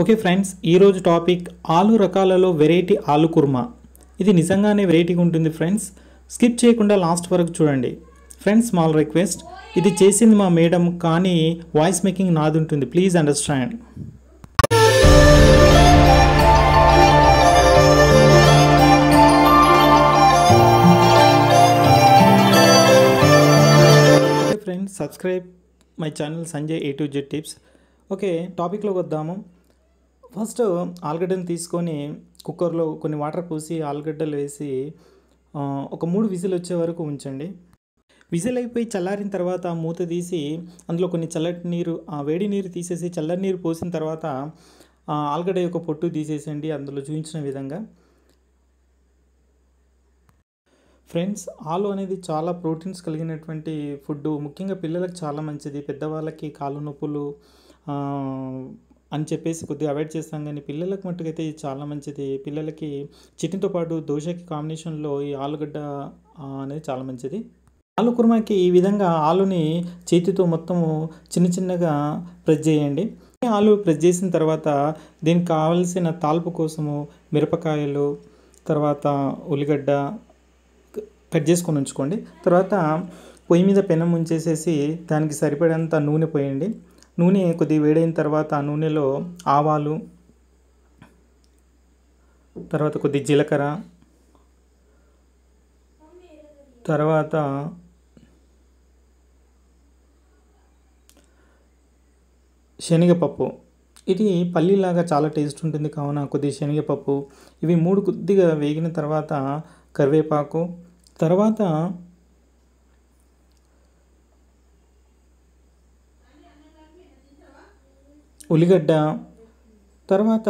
okay friends ఈరోజు topic ఆలు రకాలలో వెరైటీ ఆలు కుర్మా ఇది నిజంగానే వెరైటీగా ఉంటుంది ఫ్రెండ్స్ స్కిప్ చేయకుండా లాస్ట్ వరకు చూడండి ఫ్రెండ్స్ స్మాల్ రిక్వెస్ట్ ఇది చేసింది మా మేడం కానీ వాయిస్ మేకింగ్ నాది ఉంటుంది please understand friends subscribe my channel Sanjay A to Z tips okay టాపిక్లోకి వద్దాము ఫస్ట్ ఆలుగడ్డను తీసుకొని కుక్కర్లో కొన్ని వాటర్ పోసి ఆలుగడ్డలు వేసి ఒక మూడు విజిల్ వచ్చే వరకు ఉంచండి విజిల్ అయిపోయి చల్లారిన తర్వాత మూత తీసి అందులో కొన్ని చల్లటి నీరు ఆ వేడి నీరు తీసేసి చల్లటి నీరు పోసిన తర్వాత ఆలుగడ్డ యొక్క పొట్టు తీసేసేయండి అందులో చూపించిన విధంగా ఫ్రెండ్స్ ఆలు అనేది చాలా ప్రోటీన్స్ కలిగినటువంటి ఫుడ్ ముఖ్యంగా పిల్లలకు చాలా మంచిది పెద్దవాళ్ళకి కాళ్ళు నొప్పులు అని చెప్పేసి కొద్దిగా అవాయిడ్ చేస్తాం కానీ పిల్లలకు మట్టుకైతే ఇది చాలా మంచిది పిల్లలకి చట్నీతో పాటు దోశకి కాంబినేషన్లో ఈ ఆలుగడ్డ అనేది చాలా మంచిది ఆలు కుర్మాకి ఈ విధంగా ఆలుని చేతితో మొత్తము చిన్న చిన్నగా ప్రెస్ చేయండి ఆలు ప్రెస్ చేసిన తర్వాత దీనికి కావలసిన తాల్పు కోసము మిరపకాయలు తర్వాత ఉల్లిగడ్డ కట్ చేసుకొని ఉంచుకోండి తర్వాత పొయ్యి మీద పెనం ఉంచేసేసి దానికి సరిపడేంత నూనె పోయండి నూనె కొద్ది వేడైన తర్వాత ఆ నూనెలో ఆవాలు తర్వాత కొద్ది జీలకర్ర తర్వాత శనగపప్పు ఇది పల్లీలాగా చాలా టేస్ట్ ఉంటుంది కావున కొద్ది శనగపప్పు ఇవి మూడు కొద్దిగా వేగిన తర్వాత కరివేపాకు తర్వాత ఉల్లిగడ్డ తర్వాత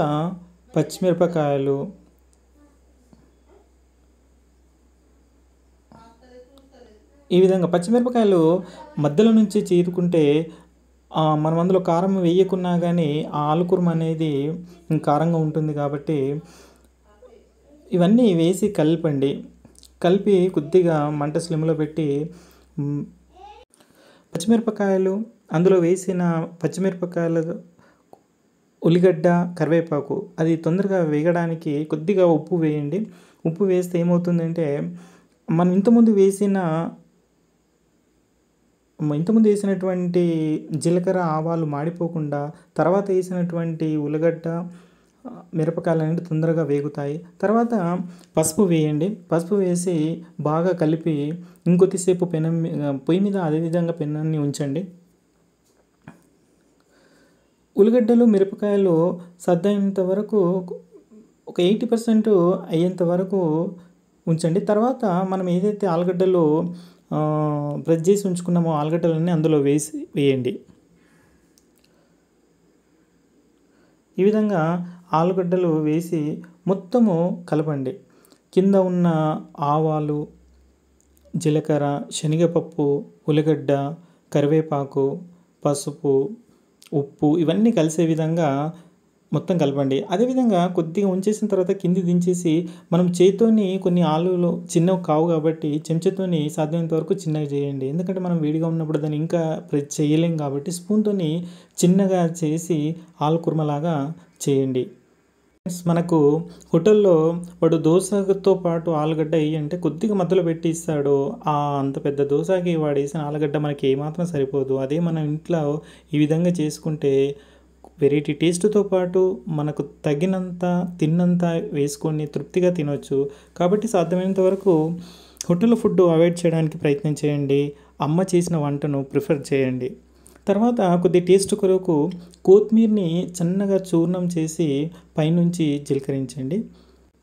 పచ్చిమిరపకాయలు ఈ విధంగా పచ్చిమిరపకాయలు మధ్యలో నుంచి చేరుకుంటే మనం అందులో కారం వేయకున్నా కానీ ఆ ఆలుకురం అనేది కారంగా ఉంటుంది కాబట్టి ఇవన్నీ వేసి కలపండి కలిపి కొద్దిగా మంట స్లిమ్లో పెట్టి పచ్చిమిరపకాయలు అందులో వేసిన పచ్చిమిరపకాయలు ఉల్లిగడ్డ కరివేపాకు అది తొందరగా వేగడానికి కొద్దిగా ఉప్పు వేయండి ఉప్పు వేస్తే ఏమవుతుందంటే మనం ఇంతకుముందు వేసిన ఇంతకుముందు వేసినటువంటి జీలకర్ర ఆవాలు మాడిపోకుండా తర్వాత వేసినటువంటి ఉల్లిగడ్డ మిరపకాయలు అనేవి తొందరగా వేగుతాయి తర్వాత పసుపు వేయండి పసుపు వేసి బాగా కలిపి ఇంకొద్దిసేపు పెనం పొయ్యి మీద అదేవిధంగా పెనాన్ని ఉంచండి ఉల్లిగడ్డలు మిరపకాయలు సద్దయినంత వరకు ఒక ఎయిటీ పర్సెంట్ అయ్యేంత వరకు ఉంచండి తర్వాత మనం ఏదైతే ఆలుగడ్డలు ప్రెస్ చేసి ఉంచుకున్నామో ఆలుగడ్డలన్నీ అందులో వేసి వేయండి ఈ విధంగా ఆలుగడ్డలు వేసి మొత్తము కలపండి కింద ఉన్న ఆవాలు జీలకర్ర శనగపప్పు ఉల్లిగడ్డ కరివేపాకు పసుపు ఉప్పు ఇవన్నీ కలిసే విధంగా మొత్తం కలపండి అదేవిధంగా కొద్దిగా ఉంచేసిన తర్వాత కింది దించేసి మనం చేతితోని కొన్ని ఆలులు చిన్నవి కావు కాబట్టి చెంచాతోని సాధ్యమైనంత వరకు చిన్నగా చేయండి ఎందుకంటే మనం వేడిగా ఉన్నప్పుడు దాన్ని ఇంకా చేయలేం కాబట్టి స్పూన్తోని చిన్నగా చేసి ఆలు కుర్మలాగా చేయండి ఫ్రెండ్స్ మనకు హోటల్లో వాడు దోశతో పాటు ఆలుగడ్డ వేయి అంటే కొద్దిగా మధ్యలో పెట్టి ఇస్తాడు ఆ అంత పెద్ద దోశకి వాడు వేసిన ఆలుగడ్డ మనకి ఏమాత్రం సరిపోదు అదే మనం ఇంట్లో ఈ విధంగా చేసుకుంటే వెరైటీ టేస్ట్తో పాటు మనకు తగినంత తిన్నంత వేసుకొని తృప్తిగా తినొచ్చు కాబట్టి సాధ్యమైనంత వరకు హోటల్ ఫుడ్ అవాయిడ్ చేయడానికి ప్రయత్నం చేయండి అమ్మ చేసిన వంటను ప్రిఫర్ చేయండి తర్వాత కొద్ది టేస్ట్ కొరకు కొత్తిమీరని చిన్నగా చూర్ణం చేసి పైనుంచి జీలకరించండి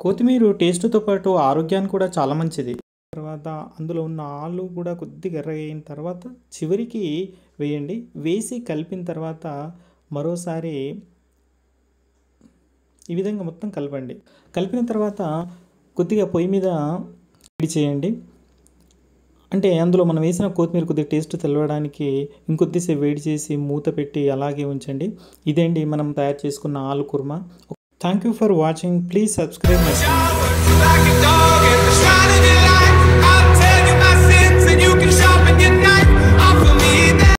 కొత్తిమీర టేస్ట్తో పాటు ఆరోగ్యానికి కూడా చాలా మంచిది తర్వాత అందులో ఉన్న ఆలు కూడా కొద్దిగా ఎర్రగైన తర్వాత చివరికి వేయండి వేసి కలిపిన తర్వాత మరోసారి ఈ విధంగా మొత్తం కలపండి కలిపిన తర్వాత కొద్దిగా పొయ్యి మీద చేయండి అంటే అందులో మనం వేసిన కొత్తిమీర కొద్దిగా టేస్ట్ తెలవడానికి ఇంకొద్దిసేపు వేడి చేసి మూత పెట్టి అలాగే ఉంచండి ఇదేంటి మనం తయారు చేసుకున్న aloo kurma thank you for watching please subscribe my